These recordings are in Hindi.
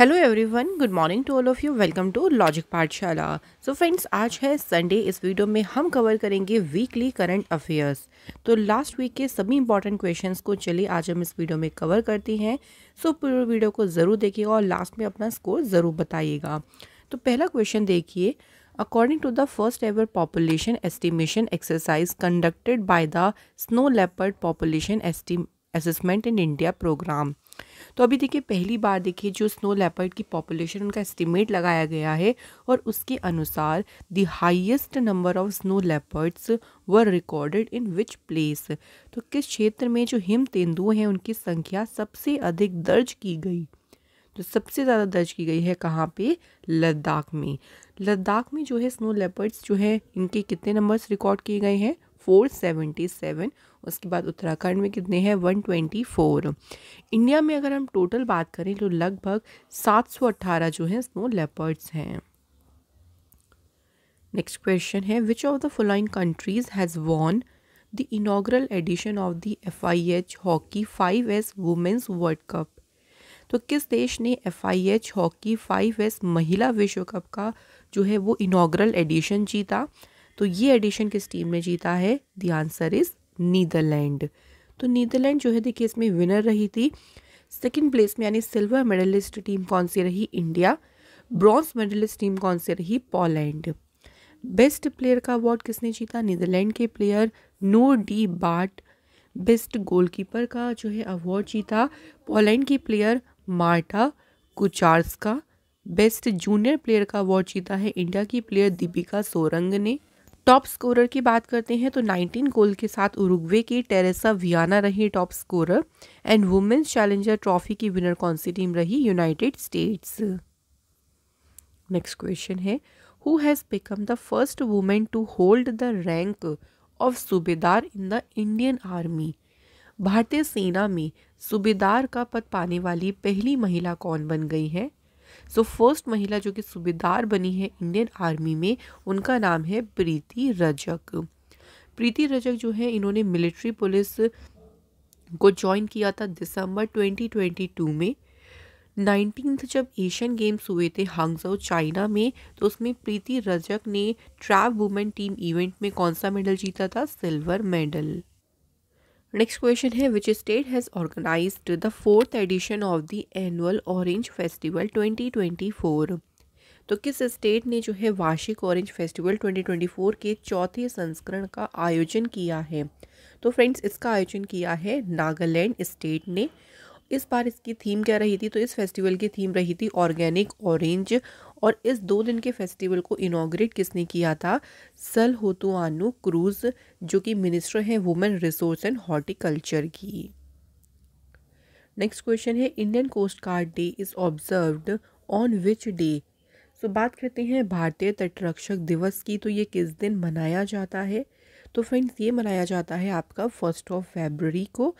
hello everyone good morning to all of you welcome to Logic Pathshala so friends आज है संडे इस वीडियो में हम कवर करेंगे वीकली करंट अफेयर्स तो लास्ट वीक के सभी इंपॉर्टेंट क्वेश्चंस को चलिए आज हम इस वीडियो में कवर करते हैं सो so, पूरे वीडियो को ज़रूर देखिएगा और लास्ट में अपना स्कोर ज़रूर बताइएगा तो पहला क्वेश्चन देखिए according to the first ever population estimation exercise conducted by the snow leopard population assessment in India program तो अभी देखिए पहली बार देखिए जो स्नो लेपर्ड की पॉपुलेशन उनका एस्टिमेट लगाया गया है और उसके अनुसार the highest number of snow leopards were recorded in which place तो किस क्षेत्र में जो हिम तेंदुए हैं उनकी संख्या सबसे अधिक दर्ज की गई तो सबसे ज़्यादा दर्ज की गई है कहाँ पे लद्दाख में लद्दाख में जो है स्नो लेपर्ड्स जो है इनके कितने नंबर्स रिकॉर्ड किए गए हैं फोर सेवेंटी सेवन उसके बाद उत्तराखंड में कितने हैं वन ट्वेंटी फोर इंडिया में अगर हम टोटल बात करें तो लगभग सात सौ अट्ठारह जो हैं स्नो लेपर्ड्स हैं नेक्स्ट क्वेश्चन है which of the following countries has won the inaugural edition of the F I H hockey five s women's world cup तो किस देश ने F I H hockey five s महिला विश्व कप का जो है वो इनाग्रल एडिशन जीता तो ये एडिशन किस टीम ने जीता है द आंसर इज़ नीदरलैंड तो नीदरलैंड जो है देखिए इसमें विनर रही थी सेकेंड प्लेस में यानी सिल्वर मेडलिस्ट टीम कौन सी रही इंडिया ब्रॉन्ज मेडलिस्ट टीम कौन सी रही पोलैंड बेस्ट प्लेयर का अवार्ड किसने जीता नीदरलैंड के प्लेयर नो डी बाट बेस्ट गोलकीपर का जो है अवार्ड जीता पोलैंड की प्लेयर मार्टा कुचार्स का बेस्ट जूनियर प्लेयर का अवार्ड जीता है इंडिया की प्लेयर दीपिका सोरंग ने टॉप स्कोरर की बात करते हैं तो 19 गोल के साथ उरुग्वे की टेरेसा वियाना रही top scorer and women's challenger trophy की विनर कौन सी टीम रही यूनाइटेड स्टेट्स नेक्स्ट क्वेश्चन है who has become the first woman to hold the rank of subedar in the Indian army भारतीय सेना में सूबेदार का पद पाने वाली पहली महिला कौन बन गई है सो फर्स्ट महिला जो कि सूबेदार बनी है इंडियन आर्मी में उनका नाम है प्रीति रजक प्रीति रजक जो है इन्होंने मिलिट्री पुलिस को ज्वाइन किया था दिसंबर 2022 में नाइनटीन्थ जब एशियन गेम्स हुए थे हांगजो चाइना में तो उसमें प्रीति रजक ने ट्रैप वुमेन टीम इवेंट में कौन सा मेडल जीता था सिल्वर मेडल नेक्स्ट क्वेश्चन है which state has organise the fourth edition of the annual orange festival 2024 तो किस स्टेट ने जो है वार्षिक ऑरेंज फेस्टिवल 2024 के चौथे संस्करण का आयोजन किया है तो फ्रेंड्स इसका आयोजन किया है नागालैंड स्टेट ने इस बार इसकी थीम क्या रही थी तो इस फेस्टिवल की थीम रही थी ऑर्गेनिक ऑरेंज और इस दो दिन के फेस्टिवल को इनाग्रेट किसने किया था सल होतुआनु क्रूज जो कि मिनिस्टर हैं वुमेन रिसोर्स एंड हॉर्टिकल्चर की नेक्स्ट क्वेश्चन है Indian coast guard day is observed on which day so बात करते हैं भारतीय तटरक्षक दिवस की तो ये किस दिन मनाया जाता है तो फ्रेंड्स ये मनाया जाता है आपका फर्स्ट ऑफ फेबररी को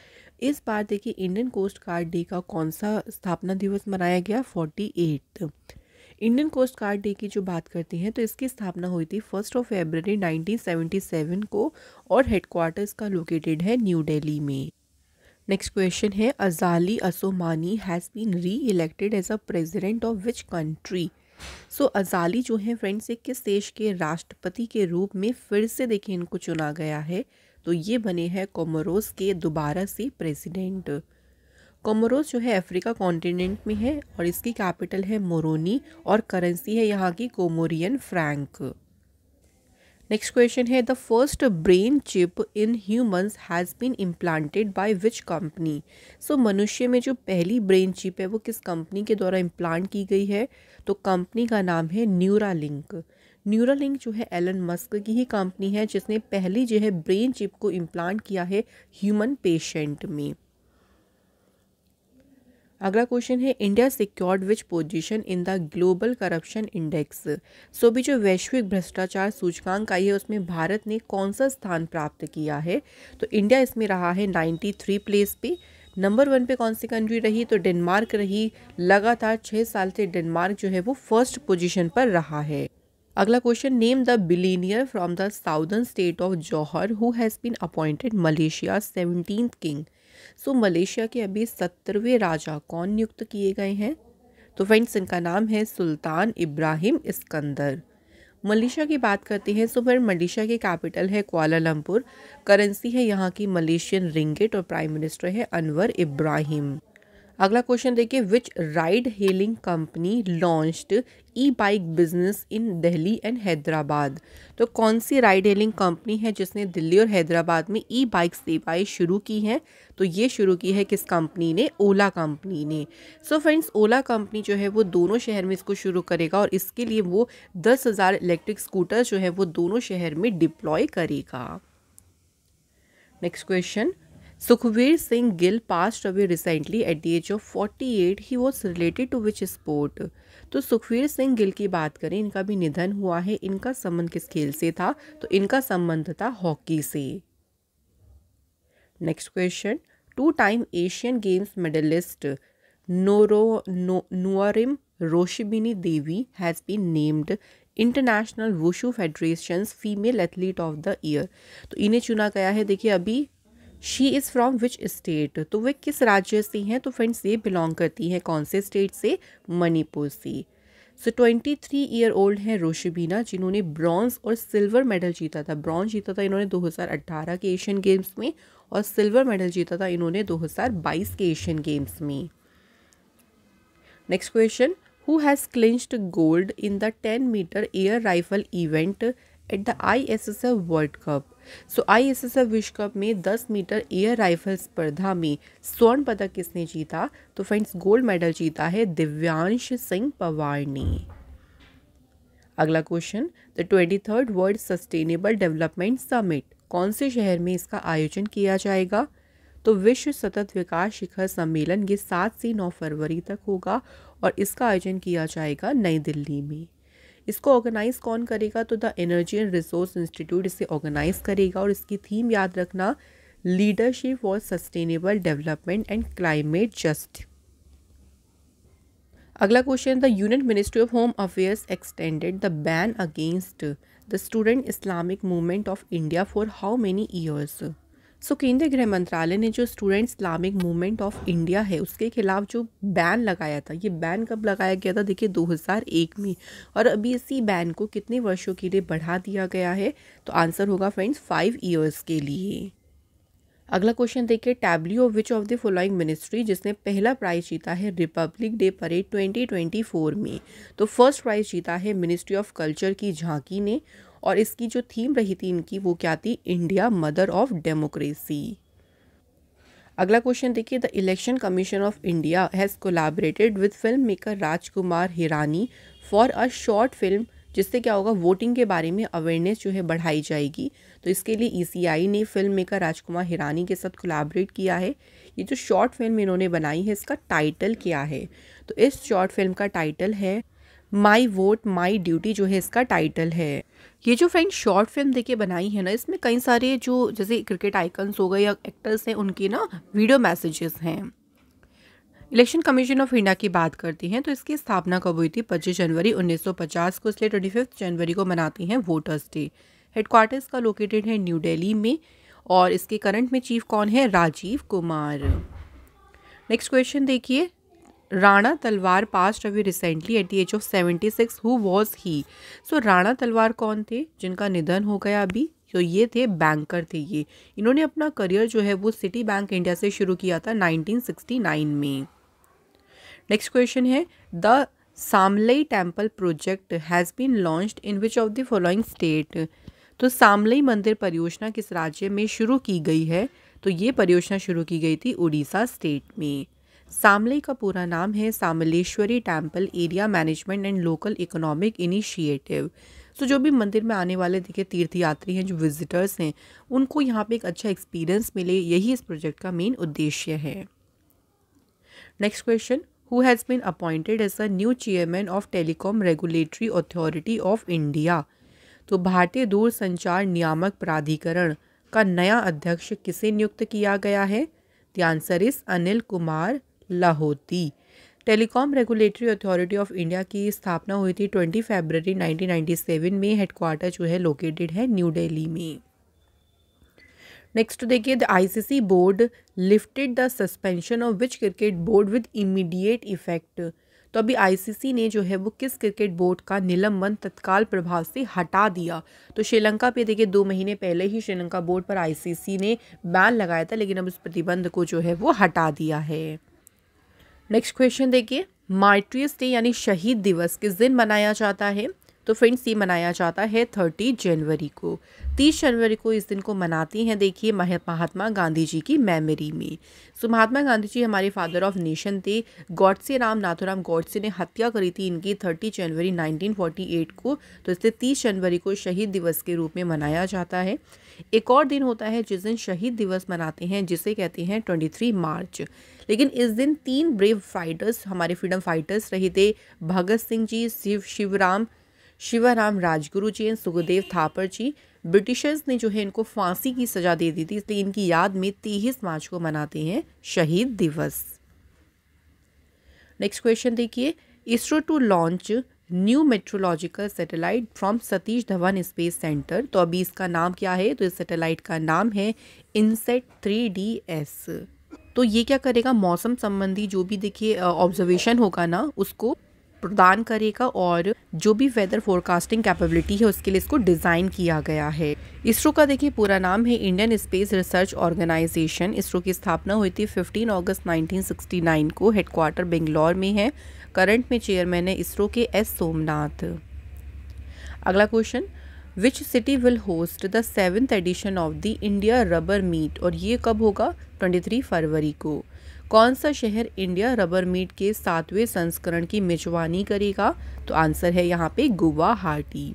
इस बार देखिए इंडियन कोस्ट गार्ड डे का कौन सा स्थापना दिवस मनाया गया forty eight Indian coast guard day की जो बात करते हैं तो इसकी स्थापना हुई थी फर्स्ट ऑफ फेबररी 1977 को और हेडक्वार्टर इसका लोकेटेड है न्यू दिल्ली में नेक्स्ट क्वेश्चन है Azali Assoumani has been reelected as a president of which country so Azali जो है फ्रेंड्स ये किस देश के राष्ट्रपति के रूप में फिर से देखिए इनको चुना गया है तो ये बने हैं कोमोरोस के दोबारा से प्रेसिडेंट कोमोरोस जो है अफ्रीका कॉन्टिनेंट में है और इसकी कैपिटल है मोरोनी और करेंसी है यहाँ की कोमोरियन फ्रैंक नेक्स्ट क्वेश्चन है the first brain chip in humans has been implanted by which company so मनुष्य में जो पहली ब्रेन चिप है वो किस कंपनी के द्वारा इम्प्लांट की गई है तो कंपनी का नाम है न्यूरालिंक न्यूरालिंक जो है एलन मस्क की ही कंपनी है जिसने पहली जो है ब्रेन चिप को इम्प्लांट किया है ह्यूमन पेशेंट में अगला क्वेश्चन है India secured which position in the global corruption index so भी जो वैश्विक भ्रष्टाचार सूचकांक आई है उसमें भारत ने कौन सा स्थान प्राप्त किया है तो इंडिया इसमें रहा है 93 प्लेस पे नंबर वन पे कौन सी कंट्री रही तो डेनमार्क रही लगातार छः साल से डेनमार्क जो है वो फर्स्ट पोजिशन पर रहा है अगला question name the billionaire from the southern state of Johor who has been appointed Malaysia seventeen king so Malaysia के अभी सत्तरवें राजा कौन नियुक्त किए गए हैं तो फ्रेंड्स इनका नाम है सुल्तान इब्राहिम इस्कंदर मलेशिया की बात करते हैं सो फिर मलेशिया के कैपिटल है क्वालालंपुर करेंसी है यहाँ की मलेशियन रिंगेट और प्राइम मिनिस्टर है अनवर इब्राहिम अगला क्वेश्चन देखिए which ride hailing company launched e bike business in Delhi and Hyderabad तो कौन सी राइड हेलिंग कंपनी है जिसने दिल्ली और हैदराबाद में ई बाइक सेवाएं शुरू की हैं तो ये शुरू की है किस कंपनी ने ओला कंपनी ने सो फ्रेंड्स ओला कंपनी जो है वो दोनों शहर में इसको शुरू करेगा और इसके लिए वो दस हज़ार इलेक्ट्रिक स्कूटर जो है वो दोनों शहर में डिप्लॉय करेगा next question Singh Gill Gill away recently at the age of forty eight he was related to which sport तो सुखवीर सिंह गिल की बात करें इनका भी निधन हुआ है इनका संबंध किस खेल से था तो इनका संबंध था हॉकी से next question two time Asian games medalist नोरो नो Naorem Roshibina Devi has been named international wushu federation female athlete of the year तो इन्हें चुना गया है देखिए अभी she is from which state तो वे किस राज्य से हैं तो फ्रेंड्स ये बिलोंग करती हैं कौन से स्टेट से मणिपुर से so twenty three year old हैं रोशिबीना जिन्होंने ब्रॉन्ज और सिल्वर मेडल जीता था ब्रॉन्ज जीता था इन्होंने 2018 के एशियन गेम्स में और सिल्वर मेडल जीता था इन्होंने 2022 के एशियन गेम्स में next question who has clinched gold in the 10 metre air rifle event at the I S S F world cup so ISSF विश्व कप में 10 मीटर एयर राइफल स्पर्धा में स्वर्ण पदक किसने जीता तो फ्रेंड्स गोल्ड मेडल जीता है दिव्यांश सिंह पवार ने अगला question the twenty third world sustainable development summit कौन से शहर में इसका आयोजन किया जाएगा तो विश्व सतत विकास शिखर सम्मेलन ये सात से नौ फरवरी तक होगा और इसका आयोजन किया जाएगा नई दिल्ली में इसको ऑर्गेनाइज कौन करेगा तो the energy and resource institute इसे ऑर्गेनाइज करेगा और इसकी थीम याद रखना leadership for sustainable development and climate just अगला question the union ministry of home affairs extended the ban against the student Islamic movement of India for how many years so केंद्रीय गृह मंत्रालय ने जो student Islamic movement of India है उसके खिलाफ जो बैन लगाया था ये बैन कब लगाया गया था देखिए 2001 में और अभी इसी बैन को कितने वर्षों के लिए बढ़ा दिया गया है तो आंसर होगा फ्रेंड्स फाइव ईयर्स के लिए अगला क्वेश्चन देखिए of which of the following ministry जिसने पहला प्राइज जीता है रिपब्लिक डे परेड 2024 में तो फर्स्ट प्राइज जीता है मिनिस्ट्री ऑफ कल्चर की झांकी ने और इसकी जो थीम रही थी इनकी वो क्या थी इंडिया मदर ऑफ डेमोक्रेसी अगला क्वेश्चन देखिए the election commission of India has collaborated with film maker Rajkumar Hirani for a short film जिससे क्या होगा वोटिंग के बारे में अवेयरनेस जो है बढ़ाई जाएगी तो इसके लिए ईसीआई e ने फिल्म मेकर राजकुमार हिरानी के साथ कोलाबरेट किया है ये जो शॉर्ट फिल्म इन्होंने बनाई है इसका टाइटल क्या है तो इस शॉर्ट फिल्म का टाइटल है माई वोट माई ड्यूटी जो है इसका टाइटल है ये जो फ्रेंड शॉर्ट फिल्म देखिए बनाई है ना इसमें कई सारे जो जैसे क्रिकेट आइकन्स हो गए या एक्टर्स हैं उनकी ना वीडियो मैसेजेस हैं इलेक्शन कमीशन ऑफ इंडिया की बात करती हैं तो इसकी स्थापना कब हुई थी 25 जनवरी 1950 को इसलिए ट्वेंटी जनवरी को मनाती हैं वोटर्स डे हेडक्वार्टर्स का लोकेटेड है न्यू दिल्ली में और इसके करंट में चीफ कौन है राजीव कुमार नेक्स्ट क्वेश्चन देखिए Rana Talwar pass away recently at the age of seventy six who was he so Rana Talwar कौन थे जिनका निधन हो गया अभी तो ये थे बैंकर थे ये इन्होंने अपना करियर जो है वो सिटी बैंक इंडिया से शुरू किया था 1969 में नेक्स्ट क्वेश्चन है the Samalei temple project has been launch in which of the following state तो सामलई मंदिर परियोजना किस राज्य में शुरू की गई है तो ये परियोजना शुरू की गई थी उड़ीसा स्टेट में सामले का पूरा नाम है Samaleswari temple area management and local economic initiative so जो भी मंदिर में आने वाले देखे तीर्थयात्री हैं जो विजिटर्स हैं उनको यहाँ पे एक अच्छा एक्सपीरियंस मिले यही इस प्रोजेक्ट का मेन उद्देश्य है next question who has been appointed as a new chairman of telecom regulatory authority of India तो भारतीय दूरसंचार नियामक प्राधिकरण का नया अध्यक्ष किसे नियुक्त किया गया है the answer is Anil Kumar Lahoti telecom regulatory authority of India की स्थापना हुई थी 20 फरवरी 1997 में हेडक्वार्टर जो है लोकेटेड है न्यू दिल्ली में नेक्स्ट देखिए the ICC board lifted the suspension of which cricket board with immediate effect तो अभी आईसीसी ने जो है वो किस क्रिकेट बोर्ड का निलंबन तत्काल प्रभाव से हटा दिया तो श्रीलंका पे देखिए दो महीने पहले ही श्रीलंका बोर्ड पर आईसीसी ने बैन लगाया था लेकिन अब उस प्रतिबंध को जो है वो हटा दिया है नेक्स्ट क्वेश्चन देखिए मार्ट्रियस डे यानी शहीद दिवस किस दिन मनाया जाता है तो फ्रेंड्स ये मनाया जाता है थर्टी जनवरी को तीस जनवरी को इस दिन को मनाती हैं देखिए महात्मा गांधी जी की मेमोरी में सो महात्मा गांधी जी हमारे फादर ऑफ नेशन थे गौडसे राम नाथुराम गौडसे ने हत्या करी थी इनकी थर्टी जनवरी 1948 को तो इससे तीस जनवरी को शहीद दिवस के रूप में मनाया जाता है एक और दिन होता है जिस दिन शहीद दिवस मनाते हैं जिसे कहते हैं 23 मार्च लेकिन इस दिन तीन ब्रेव फाइटर्स हमारे फ्रीडम फाइटर्स रहे थे भगत सिंह जी शिव शिवराम शिवराम राजगुरु जी एंड सुखदेव थापर जी ब्रिटिशर्स ने जो है इनको फांसी की सज़ा दे दी थी इसलिए इनकी याद में तेईस मार्च को मनाते हैं शहीद दिवस नेक्स्ट क्वेश्चन देखिए ISRO to launch new metrological satellite from Satish Dhawan space centre तो अभी इसका नाम क्या है तो इस सैटेलाइट का नाम है इनसेट थ्री डी एस तो ये क्या करेगा मौसम संबंधी जो भी देखिए ऑब्जर्वेशन होगा ना उसको प्रदान करेगा और जो भी वेदर फोरकास्टिंग कैपेबिलिटी है उसके लिए इसको डिज़ाइन किया गया है इसरो का देखिए पूरा नाम है Indian space research organisation ISRO की स्थापना हुई थी 15 अगस्त 1969 को हेडक्वार्टर बेंगलोर में है करंट में चेयरमैन है इसरो के एस सोमनाथ अगला question which city will host the seventh edition of the India rubber meet और ये कब होगा ट्वेंटी फरवरी को कौन सा शहर इंडिया रबर मीट के सातवें संस्करण की मेजबानी करेगा तो आंसर है यहाँ पे गुवाहाटी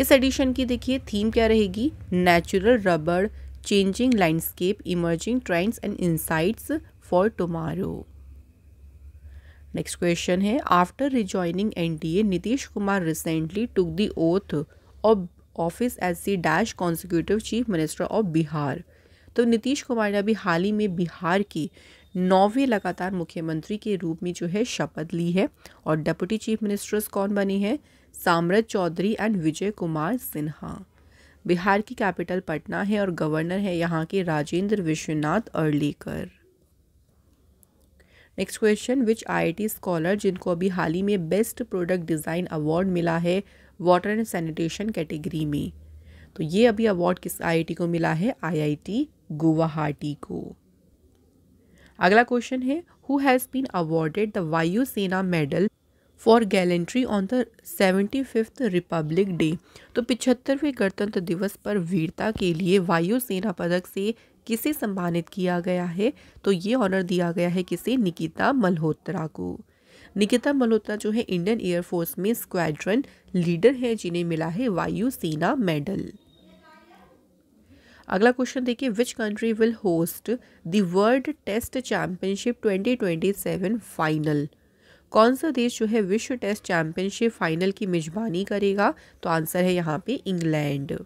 इस एडिशन की देखिए थीम क्या रहेगी natural rubber changing landscape emerging trends and insights for tomorrow next question है after rejoining NDA Nitish Kumar recently took the oath of office as C dash consecutive chief minister of Bihar तो नीतीश कुमार ने अभी हाल ही में बिहार की नौवीं लगातार मुख्यमंत्री के रूप में जो है शपथ ली है और डेप्यूटी चीफ मिनिस्टर्स कौन बने हैं साम्रत चौधरी एंड विजय कुमार सिन्हा बिहार की कैपिटल पटना है और गवर्नर है यहाँ के Rajendra Vishwanath Arlekar next question which IIT scholar जिनको अभी हाल ही में बेस्ट प्रोडक्ट डिज़ाइन अवार्ड मिला है वाटर एंड सैनिटेशन कैटेगरी में तो ये अभी अवार्ड किस आईआईटी को मिला है आईआईटी गुवाहाटी को अगला क्वेश्चन है who has been awarded the Vayu Sena medal for gallantry on the seventy fifth republic day तो पिछहत्तरवें गणतंत्र दिवस पर वीरता के लिए वायुसेना पदक से किसे सम्मानित किया गया है तो ये ऑनर दिया गया है किसे निकिता मल्होत्रा को निकिता मल्होत्रा जो है इंडियन एयरफोर्स में स्क्वाड्रन लीडर है जिन्हें मिला है वायुसेना मेडल अगला क्वेश्चन देखिए which country will host the world test championship 2027 final कौन सा देश जो है विश्व टेस्ट चैम्पियनशिप फाइनल की मेजबानी करेगा तो आंसर है यहाँ पे इंग्लैंड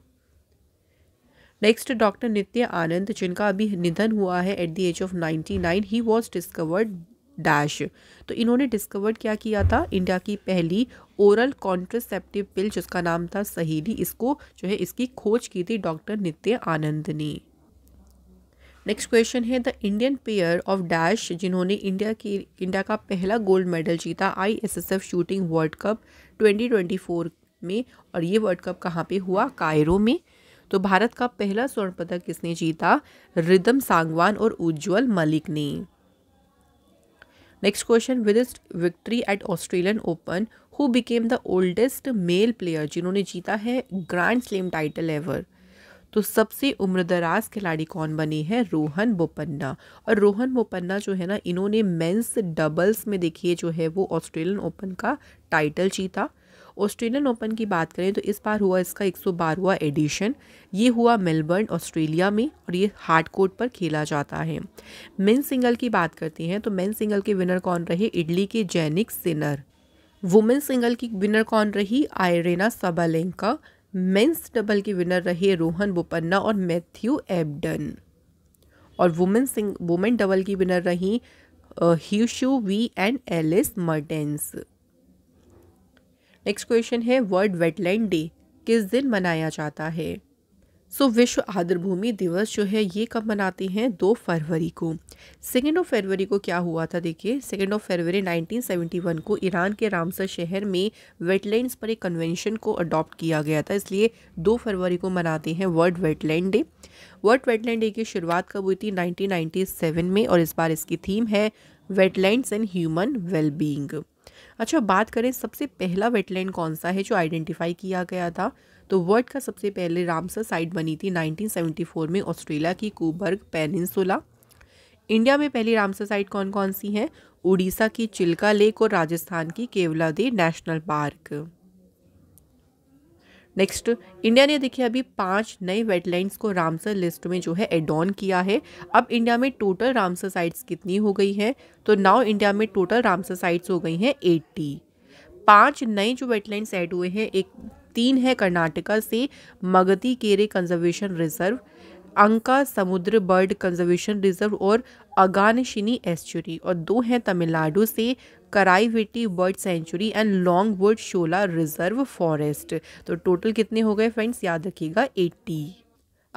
नेक्स्ट डॉक्टर नित्य आनंद जिनका अभी निधन हुआ है at the age of 99 he was discovered dash तो इन्होंने डिस्कवर क्या किया था इंडिया की पहली ओरल कॉन्ट्रसेप्टिव पिल जिसका नाम था सहेली इसको जो है इसकी खोज की थी डॉक्टर नित्य आनंद ने नेक्स्ट क्वेश्चन है the Indian pair of dash जिन्होंने इंडिया की इंडिया का पहला गोल्ड मेडल जीता एफ शूटिंग वर्ल्ड कप 2024 में और ये वर्ल्ड कप कहाँ पे हुआ कायरो में तो भारत का पहला स्वर्ण पदक किसने जीता रिदम सांगवान और उज्जवल मलिक ने next question with his victory at Australian Open, who became the oldest male जिन्होंने जीता है ग्रैंड स्लेम टाइटल एवर तो सबसे उम्रदराज खिलाड़ी कौन बने हैं रोहन बोपन्ना और रोहन बोपन्ना जो है ना इन्होंने मेंस डबल्स में देखिए जो है वो ऑस्ट्रेलियन ओपन का टाइटल जीता ऑस्ट्रेलियन ओपन की बात करें तो इस बार हुआ इसका 112वां एडिशन ये हुआ मेलबर्न ऑस्ट्रेलिया में और ये हार्ड कोर्ट पर खेला जाता है मेन सिंगल की बात करते हैं तो मेन सिंगल के विनर कौन रहे इडली के जैनिक सिनर वुमेन सिंगल की विनर कौन रही आयरेना सबालेंका मेंस डबल के विनर रहे रोहन बोपन्ना और मैथ्यू एबडन और वुमेन सिंग वुमेन डबल की विनर रही ह्यूशू वी and Elise Mertens next question है वर्ल्ड वेटलैंड डे किस दिन मनाया जाता है सो so, विश्व आर्द्रभूमि दिवस जो है ये कब मनाते हैं दो फरवरी को सेकेंड ऑफ फरवरी को क्या हुआ था देखिए सेकेंड ऑफ फरवरी 1971 को ईरान के रामसर शहर में वेटलैंड्स पर एक कन्वेंशन को अडॉप्ट किया गया था इसलिए दो फरवरी को मनाते हैं world wetland day world wetland day की शुरुआत कब हुई थी नाइनटीन में और इस बार इसकी थीम है wetlands and human wellbeing well अच्छा बात करें सबसे पहला वेटलैंड कौन सा है जो आइडेंटिफाई किया गया था तो वर्ल्ड का सबसे पहले रामसर साइट बनी थी 1974 में ऑस्ट्रेलिया की कूबर्ग पेनिनसुला इंडिया में पहली रामसर साइट कौन कौन सी हैं उड़ीसा की चिल्का लेक और राजस्थान की Keoladeo national park next India ने देखिए अभी पांच नए वेटलैंड्स को रामसर लिस्ट में जो है एड ऑन किया है अब इंडिया में टोटल रामसर साइट्स कितनी हो गई है तो नाउ इंडिया में टोटल रामसर साइट्स हो गई हैं एट्टी पांच नए जो वेटलैंड्स ऐड हुए हैं एक तीन है कर्नाटका से मगधी केरे कंजर्वेशन रिजर्व अंका समुद्र बर्ड कंजर्वेशन रिजर्व और अगानशिनी एस्चुरी और दो हैं तमिलनाडु से Karaivetti bird sanctuary and longwood Shola reserve forest तो टोटल कितने हो गए फ्रेंड्स याद रखिएगा एट्टी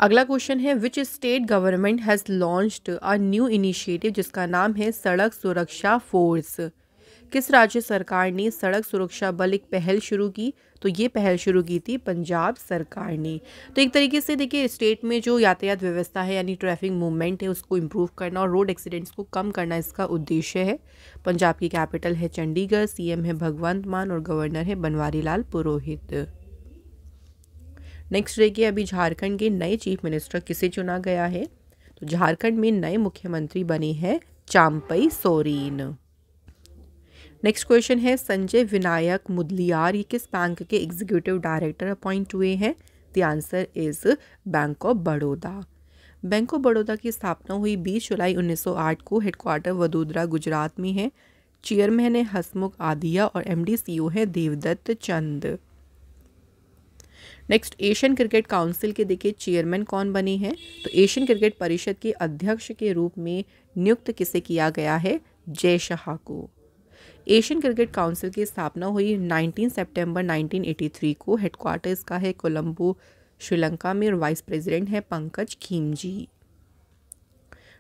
अगला क्वेश्चन है which state government has launched a new initiative जिसका नाम है सड़क सुरक्षा फोर्स किस राज्य सरकार ने सड़क सुरक्षा बल एक पहल शुरू की तो ये पहल शुरू की थी पंजाब सरकार ने तो एक तरीके से देखिए स्टेट में जो यातायात व्यवस्था है यानी ट्रैफिक मूवमेंट है उसको इम्प्रूव करना और रोड एक्सीडेंट्स को कम करना इसका उद्देश्य है पंजाब की कैपिटल है चंडीगढ़ सीएम है भगवंत मान और गवर्नर है बनवारी लाल पुरोहित नेक्स्ट देखिए अभी झारखंड के नए चीफ मिनिस्टर किसे चुना गया है तो झारखंड में नए मुख्यमंत्री बने हैं चाम्पई सोरेन नेक्स्ट क्वेश्चन है संजय विनायक मुदलियार ये किस बैंक के एग्जीक्यूटिव डायरेक्टर अपॉइंट हुए हैं the answer is bank of Baroda bank of Baroda की स्थापना हुई 20 जुलाई 1908 को हेडक्वार्टर वडोदरा गुजरात में है चेयरमैन है हसमुख आदिया और एमडी सीईओ है Devdatt Chand next Asian cricket council के देखिए चेयरमैन कौन बने हैं तो एशियन क्रिकेट परिषद के अध्यक्ष के रूप में नियुक्त किसे किया गया है जय शाह को एशियन क्रिकेट काउंसिल की स्थापना हुई 19 सितंबर 1983 को हेडक्वार्टर इसका है कोलंबो श्रीलंका में और वाइस प्रेसिडेंट है पंकज खीम जी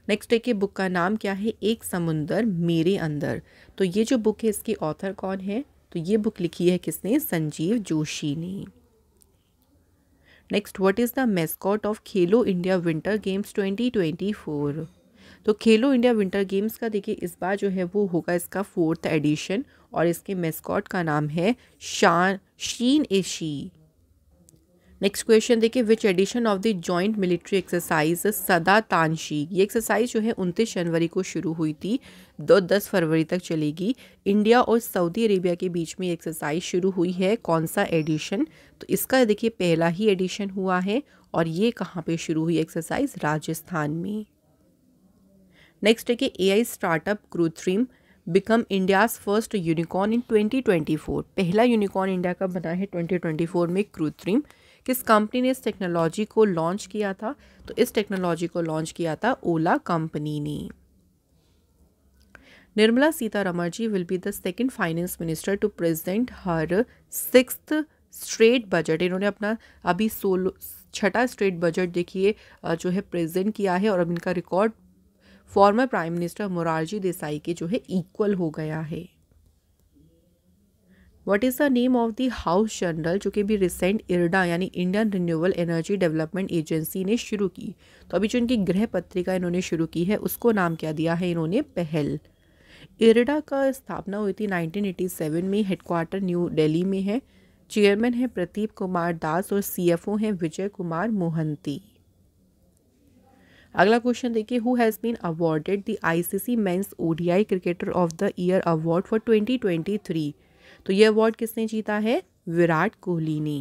नेक्स्ट एक बुक का नाम क्या है एक समुंदर मेरे अंदर तो ये जो बुक है इसके ऑथर कौन है तो ये बुक लिखी है किसने संजीव जोशी ने next what is the mascot of Khelo India winter games 2024 तो खेलो इंडिया विंटर गेम्स का देखिए इस बार जो है वो होगा इसका फोर्थ एडिशन और इसके मेस्कॉट का नाम है शान शीन ए शी नेक्स्ट क्वेश्चन देखिए which edition of the joint military exercise Sada Tanseeq ये एक्सरसाइज जो है उनतीस जनवरी को शुरू हुई थी दो दस फरवरी तक चलेगी इंडिया और सऊदी अरेबिया के बीच में एक्सरसाइज शुरू हुई है कौन सा एडिशन तो इसका देखिए पहला ही एडिशन हुआ है और ये कहाँ पे शुरू हुई एक्सरसाइज राजस्थान में नेक्स्ट है कि AI startup Krutrim become India's first unicorn in 2024 पहला यूनिकॉर्न इंडिया का बना है 2024 में क्रूथ्रीम किस कंपनी ने इस टेक्नोलॉजी को लॉन्च किया था तो इस टेक्नोलॉजी को लॉन्च किया था ओला कंपनी ने Nirmala Sitharaman ji will be the second finance minister to present her six straight budget इन्होंने अपना अभी सोलो छठा स्ट्रेट बजट देखिए जो है प्रेजेंट किया है और अब इनका record former prime minister Morarji Desai के जो है इक्वल हो गया है what is the name of the house general जो कि भी रिसेंट इरडा यानी Indian renewable energy development agency ने शुरू की तो अभी जो इनकी गृह पत्रिका इन्होंने शुरू की है उसको नाम क्या दिया है इन्होंने पहल इरडा का स्थापना हुई थी 1987 में हेडक्वार्टर न्यू दिल्ली में है चेयरमैन है प्रतीप कुमार दास और सीएफओ हैं विजय कुमार मोहंती अगला क्वेश्चन देखिए who has been awarded the ICC men's ODI cricketer of the year award for 2023 तो ये अवार्ड किसने जीता है विराट कोहली ने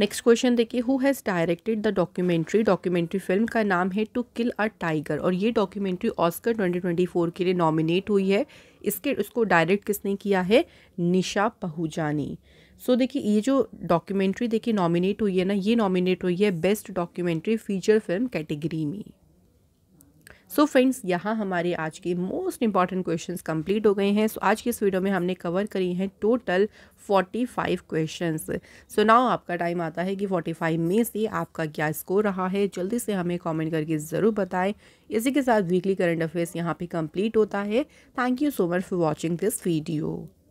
नेक्स्ट क्वेश्चन देखिए who has directed the documentary documentary film का नाम है टू किल अ टाइगर और ये डॉक्यूमेंट्री ऑस्कर 2024 के लिए नॉमिनेट हुई है इसके उसको डायरेक्ट किसने किया है निशा पहुजानी सो देखिए ये जो डॉक्यूमेंट्री देखिए नॉमिनेट हुई है ना ये नॉमिनेट हुई है best documentary feature film category में सो फ्रेंड्स यहाँ हमारे आज के मोस्ट इंपॉर्टेंट क्वेश्चंस कंप्लीट हो गए हैं सो so, आज की इस वीडियो में हमने कवर करी हैं टोटल 45 क्वेश्चंस सो नाउ आपका टाइम आता है कि 45 में से आपका क्या स्कोर रहा है जल्दी से हमें कमेंट करके ज़रूर बताएं इसी के साथ वीकली करंट अफेयर्स यहाँ पे कंप्लीट होता है thank you so much for watching this video